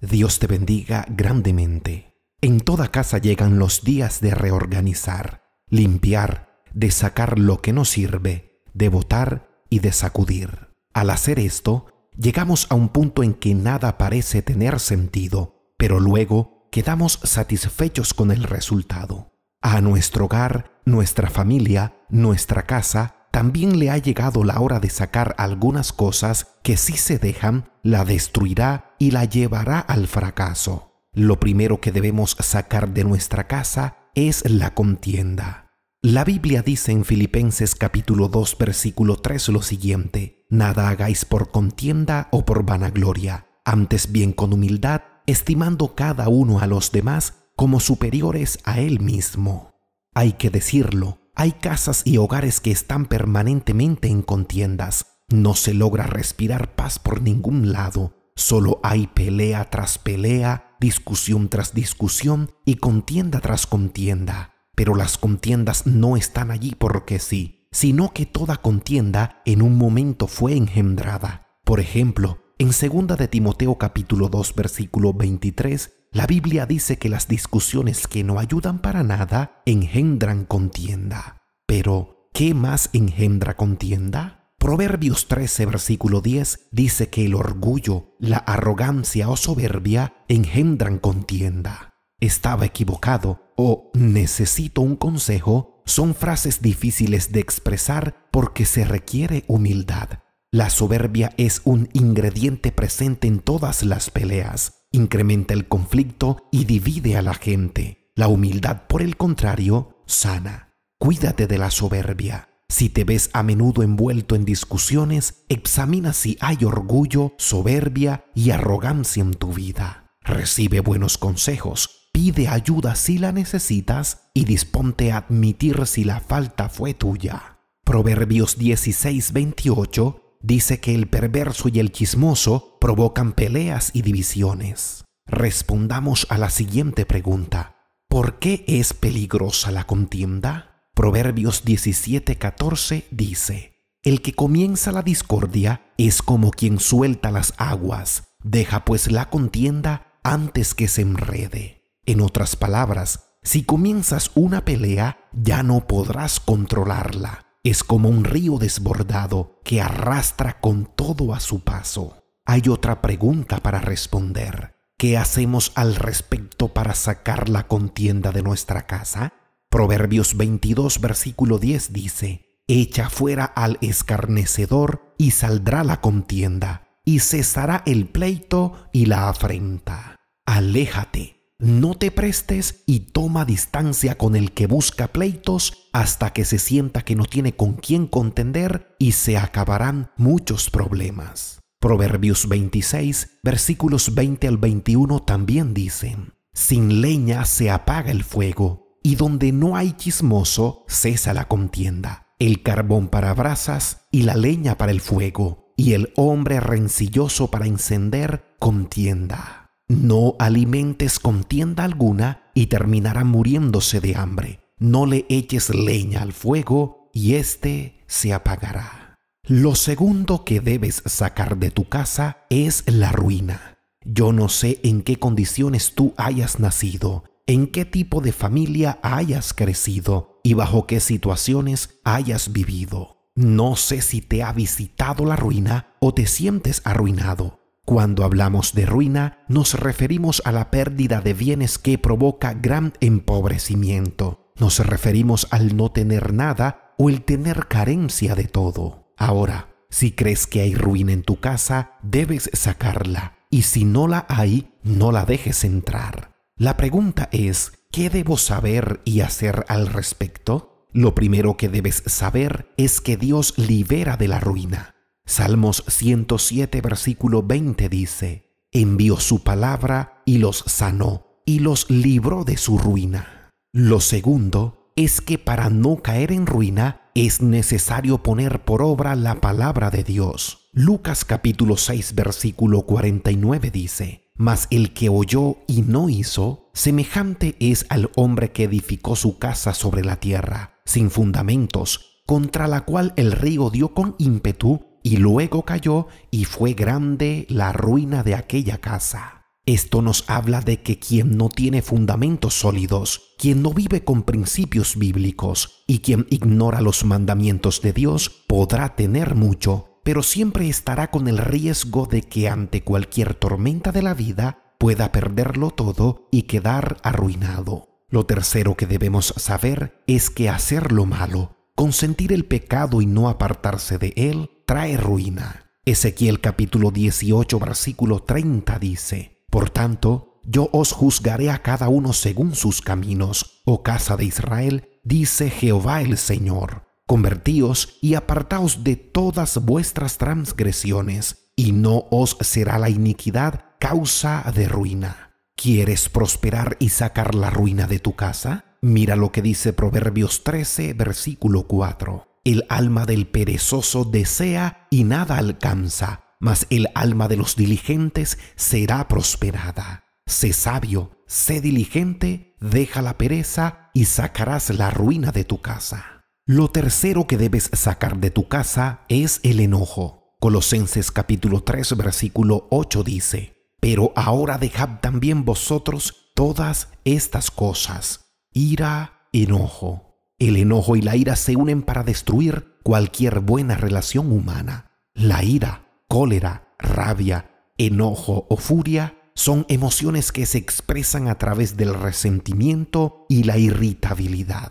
Dios te bendiga grandemente. En toda casa llegan los días de reorganizar, limpiar, de sacar lo que no sirve, de botar y de sacudir. Al hacer esto, llegamos a un punto en que nada parece tener sentido, pero luego quedamos satisfechos con el resultado. A nuestro hogar, nuestra familia, nuestra casa, también le ha llegado la hora de sacar algunas cosas que si se dejan, la destruirá y la llevará al fracaso. Lo primero que debemos sacar de nuestra casa es la contienda. La Biblia dice en Filipenses capítulo 2 versículo 3 lo siguiente, Nada hagáis por contienda o por vanagloria, antes bien con humildad, estimando cada uno a los demás como superiores a él mismo. Hay que decirlo, hay casas y hogares que están permanentemente en contiendas. No se logra respirar paz por ningún lado. Solo hay pelea tras pelea, discusión tras discusión y contienda tras contienda. Pero las contiendas no están allí porque sí, sino que toda contienda en un momento fue engendrada. Por ejemplo, en 2 de Timoteo capítulo 2 versículo 23 la Biblia dice que las discusiones que no ayudan para nada engendran contienda. Pero, ¿qué más engendra contienda? Proverbios 13, versículo 10 dice que el orgullo, la arrogancia o soberbia engendran contienda. Estaba equivocado o necesito un consejo son frases difíciles de expresar porque se requiere humildad. La soberbia es un ingrediente presente en todas las peleas incrementa el conflicto y divide a la gente. La humildad, por el contrario, sana. Cuídate de la soberbia. Si te ves a menudo envuelto en discusiones, examina si hay orgullo, soberbia y arrogancia en tu vida. Recibe buenos consejos, pide ayuda si la necesitas y disponte a admitir si la falta fue tuya. Proverbios 16:28 dice que el perverso y el chismoso provocan peleas y divisiones. Respondamos a la siguiente pregunta. ¿Por qué es peligrosa la contienda? Proverbios 17:14 dice, El que comienza la discordia es como quien suelta las aguas, deja pues la contienda antes que se enrede. En otras palabras, si comienzas una pelea, ya no podrás controlarla es como un río desbordado que arrastra con todo a su paso. Hay otra pregunta para responder. ¿Qué hacemos al respecto para sacar la contienda de nuestra casa? Proverbios 22, versículo 10 dice, Echa fuera al escarnecedor y saldrá la contienda, y cesará el pleito y la afrenta. Aléjate no te prestes y toma distancia con el que busca pleitos hasta que se sienta que no tiene con quién contender y se acabarán muchos problemas. Proverbios 26, versículos 20 al 21 también dicen, Sin leña se apaga el fuego, y donde no hay chismoso cesa la contienda, el carbón para brasas y la leña para el fuego, y el hombre rencilloso para encender contienda. No alimentes contienda alguna y terminará muriéndose de hambre. No le eches leña al fuego y éste se apagará. Lo segundo que debes sacar de tu casa es la ruina. Yo no sé en qué condiciones tú hayas nacido, en qué tipo de familia hayas crecido y bajo qué situaciones hayas vivido. No sé si te ha visitado la ruina o te sientes arruinado, cuando hablamos de ruina, nos referimos a la pérdida de bienes que provoca gran empobrecimiento. Nos referimos al no tener nada o el tener carencia de todo. Ahora, si crees que hay ruina en tu casa, debes sacarla, y si no la hay, no la dejes entrar. La pregunta es, ¿qué debo saber y hacer al respecto? Lo primero que debes saber es que Dios libera de la ruina. Salmos 107, versículo 20 dice, envió su palabra y los sanó y los libró de su ruina. Lo segundo es que para no caer en ruina es necesario poner por obra la palabra de Dios. Lucas capítulo 6 versículo 49 dice, Mas el que oyó y no hizo, semejante es al hombre que edificó su casa sobre la tierra, sin fundamentos, contra la cual el río dio con ímpetu y luego cayó y fue grande la ruina de aquella casa. Esto nos habla de que quien no tiene fundamentos sólidos, quien no vive con principios bíblicos y quien ignora los mandamientos de Dios podrá tener mucho, pero siempre estará con el riesgo de que ante cualquier tormenta de la vida pueda perderlo todo y quedar arruinado. Lo tercero que debemos saber es que hacer lo malo, consentir el pecado y no apartarse de él, trae ruina. Ezequiel capítulo 18 versículo 30 dice, Por tanto, yo os juzgaré a cada uno según sus caminos, oh casa de Israel, dice Jehová el Señor. Convertíos y apartaos de todas vuestras transgresiones, y no os será la iniquidad causa de ruina. ¿Quieres prosperar y sacar la ruina de tu casa? Mira lo que dice Proverbios 13, versículo 4. El alma del perezoso desea y nada alcanza, mas el alma de los diligentes será prosperada. Sé sabio, sé diligente, deja la pereza y sacarás la ruina de tu casa. Lo tercero que debes sacar de tu casa es el enojo. Colosenses capítulo 3 versículo 8 dice, Pero ahora dejad también vosotros todas estas cosas, ira, enojo, el enojo y la ira se unen para destruir cualquier buena relación humana. La ira, cólera, rabia, enojo o furia son emociones que se expresan a través del resentimiento y la irritabilidad.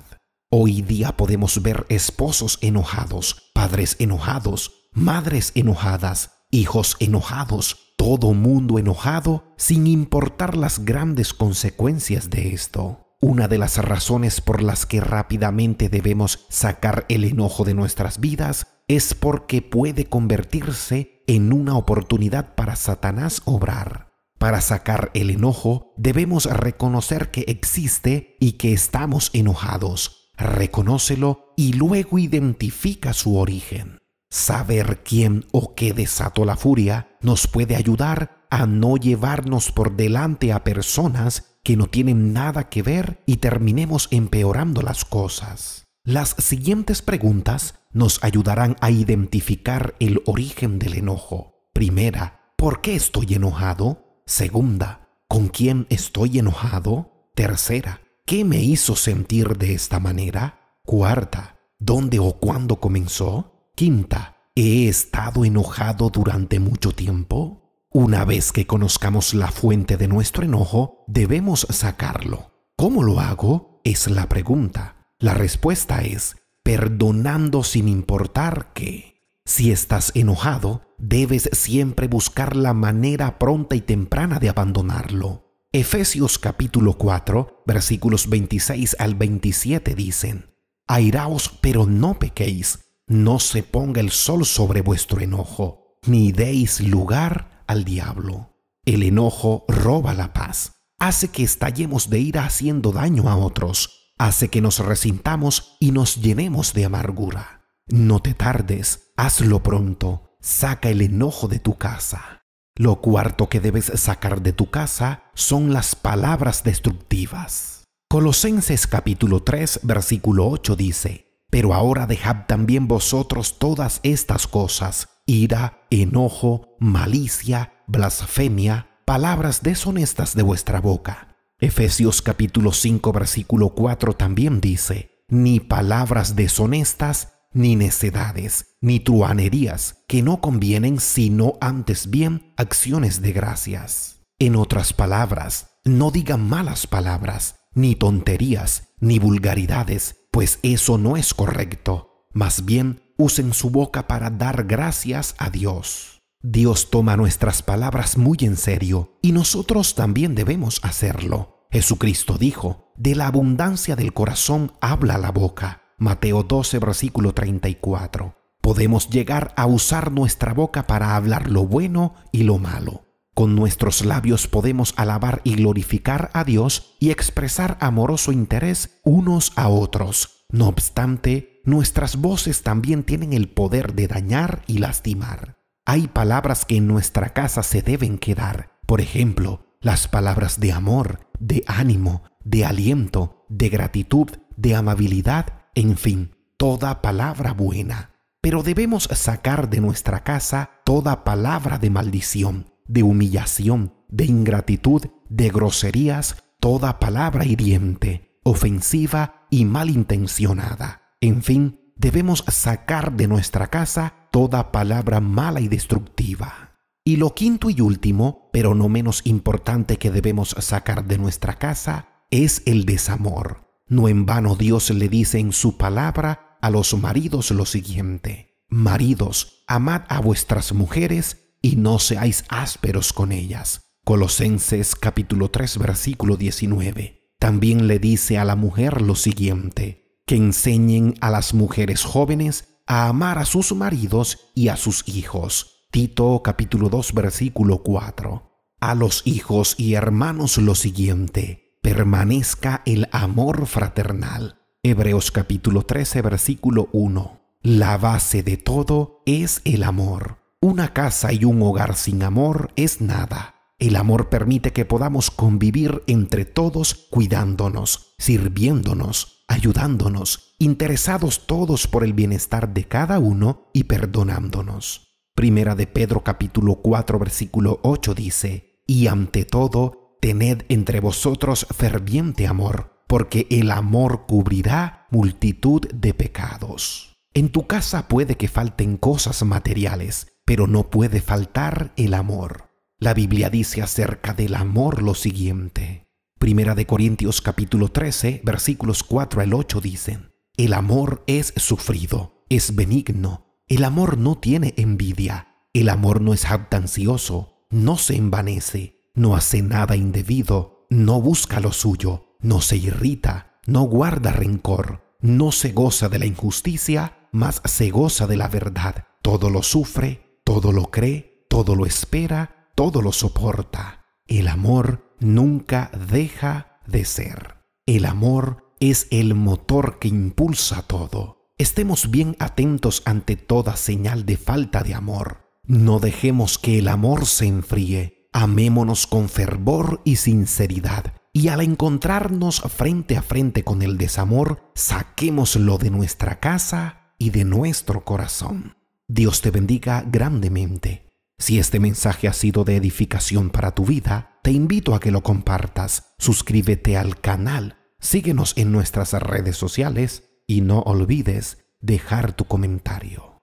Hoy día podemos ver esposos enojados, padres enojados, madres enojadas, hijos enojados, todo mundo enojado sin importar las grandes consecuencias de esto una de las razones por las que rápidamente debemos sacar el enojo de nuestras vidas es porque puede convertirse en una oportunidad para Satanás obrar. Para sacar el enojo debemos reconocer que existe y que estamos enojados. Reconócelo y luego identifica su origen. Saber quién o qué desató la furia nos puede ayudar a no llevarnos por delante a personas que no tienen nada que ver y terminemos empeorando las cosas. Las siguientes preguntas nos ayudarán a identificar el origen del enojo. Primera, ¿por qué estoy enojado? Segunda, ¿con quién estoy enojado? Tercera, ¿qué me hizo sentir de esta manera? Cuarta, ¿dónde o cuándo comenzó? Quinta, ¿he estado enojado durante mucho tiempo? Una vez que conozcamos la fuente de nuestro enojo, debemos sacarlo. ¿Cómo lo hago? Es la pregunta. La respuesta es perdonando sin importar qué. Si estás enojado, debes siempre buscar la manera pronta y temprana de abandonarlo. Efesios capítulo 4, versículos 26 al 27 dicen, Airaos pero no pequéis, no se ponga el sol sobre vuestro enojo, ni deis lugar al diablo. El enojo roba la paz, hace que estallemos de ira haciendo daño a otros, hace que nos resintamos y nos llenemos de amargura. No te tardes, hazlo pronto, saca el enojo de tu casa. Lo cuarto que debes sacar de tu casa son las palabras destructivas. Colosenses capítulo 3 versículo 8 dice, Pero ahora dejad también vosotros todas estas cosas, ira, enojo, malicia, blasfemia, palabras deshonestas de vuestra boca. Efesios capítulo 5 versículo 4 también dice, ni palabras deshonestas, ni necedades, ni truanerías, que no convienen sino antes bien acciones de gracias. En otras palabras, no digan malas palabras, ni tonterías, ni vulgaridades, pues eso no es correcto. Más bien, usen su boca para dar gracias a Dios. Dios toma nuestras palabras muy en serio y nosotros también debemos hacerlo. Jesucristo dijo, de la abundancia del corazón habla la boca. Mateo 12, versículo 34. Podemos llegar a usar nuestra boca para hablar lo bueno y lo malo. Con nuestros labios podemos alabar y glorificar a Dios y expresar amoroso interés unos a otros. No obstante, nuestras voces también tienen el poder de dañar y lastimar. Hay palabras que en nuestra casa se deben quedar, por ejemplo, las palabras de amor, de ánimo, de aliento, de gratitud, de amabilidad, en fin, toda palabra buena. Pero debemos sacar de nuestra casa toda palabra de maldición, de humillación, de ingratitud, de groserías, toda palabra hiriente, ofensiva y malintencionada. En fin, debemos sacar de nuestra casa toda palabra mala y destructiva. Y lo quinto y último, pero no menos importante que debemos sacar de nuestra casa, es el desamor. No en vano Dios le dice en su palabra a los maridos lo siguiente. Maridos, amad a vuestras mujeres y no seáis ásperos con ellas. Colosenses capítulo 3 versículo 19. También le dice a la mujer lo siguiente que enseñen a las mujeres jóvenes a amar a sus maridos y a sus hijos. Tito capítulo 2 versículo 4. A los hijos y hermanos lo siguiente, permanezca el amor fraternal. Hebreos capítulo 13 versículo 1. La base de todo es el amor. Una casa y un hogar sin amor es nada. El amor permite que podamos convivir entre todos cuidándonos, sirviéndonos, ayudándonos, interesados todos por el bienestar de cada uno y perdonándonos. Primera de Pedro capítulo 4 versículo 8 dice, Y ante todo, tened entre vosotros ferviente amor, porque el amor cubrirá multitud de pecados. En tu casa puede que falten cosas materiales, pero no puede faltar el amor. La Biblia dice acerca del amor lo siguiente. Primera de Corintios capítulo 13, versículos 4 al 8 dicen, El amor es sufrido, es benigno, el amor no tiene envidia, el amor no es jactancioso, no se envanece, no hace nada indebido, no busca lo suyo, no se irrita, no guarda rencor, no se goza de la injusticia, mas se goza de la verdad. Todo lo sufre, todo lo cree, todo lo espera, todo lo soporta. El amor nunca deja de ser. El amor es el motor que impulsa todo. Estemos bien atentos ante toda señal de falta de amor. No dejemos que el amor se enfríe. Amémonos con fervor y sinceridad. Y al encontrarnos frente a frente con el desamor, saquémoslo de nuestra casa y de nuestro corazón. Dios te bendiga grandemente. Si este mensaje ha sido de edificación para tu vida, te invito a que lo compartas, suscríbete al canal, síguenos en nuestras redes sociales y no olvides dejar tu comentario.